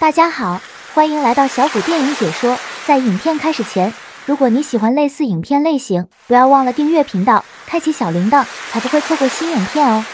大家好，欢迎来到小虎电影解说。在影片开始前，如果你喜欢类似影片类型，不要忘了订阅频道，开启小铃铛，才不会错过新影片哦。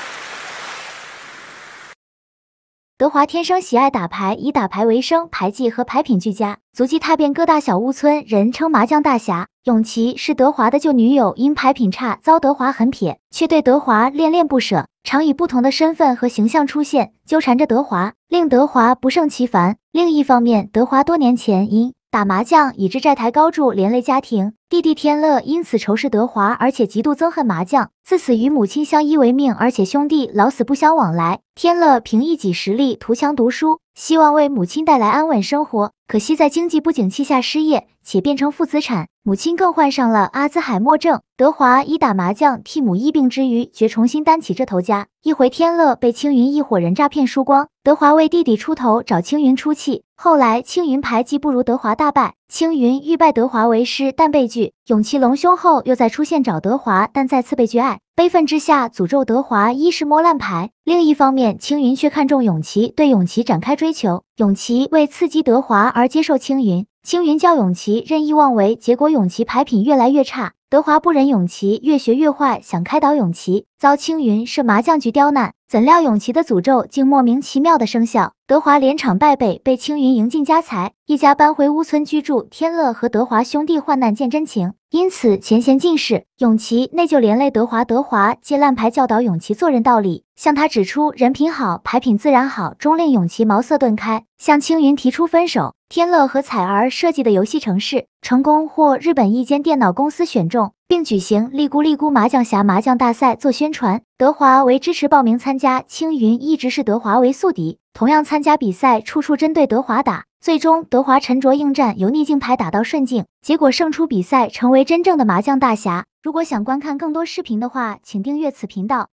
德华天生喜爱打牌，以打牌为生，牌技和牌品俱佳，足迹踏遍各大小屋村，人称麻将大侠。永琪是德华的旧女友，因牌品差遭德华狠撇，却对德华恋恋不舍。常以不同的身份和形象出现，纠缠着德华，令德华不胜其烦。另一方面，德华多年前因打麻将以致债台高筑，连累家庭。弟弟天乐因此仇视德华，而且极度憎恨麻将。自此与母亲相依为命，而且兄弟老死不相往来。天乐凭一己实力图强读书，希望为母亲带来安稳生活。可惜在经济不景气下失业，且变成负资产，母亲更患上了阿兹海默症。德华以打麻将替母医病之余，决重新担起这头家。一回天乐被青云一伙人诈骗输光，德华为弟弟出头找青云出气。后来青云牌技不如德华大败，青云欲拜德华为师，但被拒。永琪隆胸后又再出现找德华，但再次被拒爱。悲愤之下诅咒德华一是摸烂牌，另一方面青云却看中永琪，对永琪展开追求。永琪为刺激德华。而接受青云，青云叫永琪任意妄为，结果永琪牌品越来越差。德华不忍永琪越学越坏，想开导永琪。遭青云是麻将局刁难，怎料永琪的诅咒竟莫名其妙的生效，德华连场败北，被青云赢尽家财，一家搬回乌村居住。天乐和德华兄弟患难见真情，因此前嫌尽释。永琪内疚连累德华，德华借烂牌教导永琪做人道理，向他指出人品好，牌品自然好，终令永琪茅塞顿开，向青云提出分手。天乐和彩儿设计的游戏城市成功获日本一间电脑公司选中，并举行“利姑利姑麻将侠麻将大赛”做宣传。德华为支持报名参加，青云一直是德华为宿敌，同样参加比赛，处处针对德华打。最终，德华沉着应战，由逆境牌打到顺境，结果胜出比赛，成为真正的麻将大侠。如果想观看更多视频的话，请订阅此频道。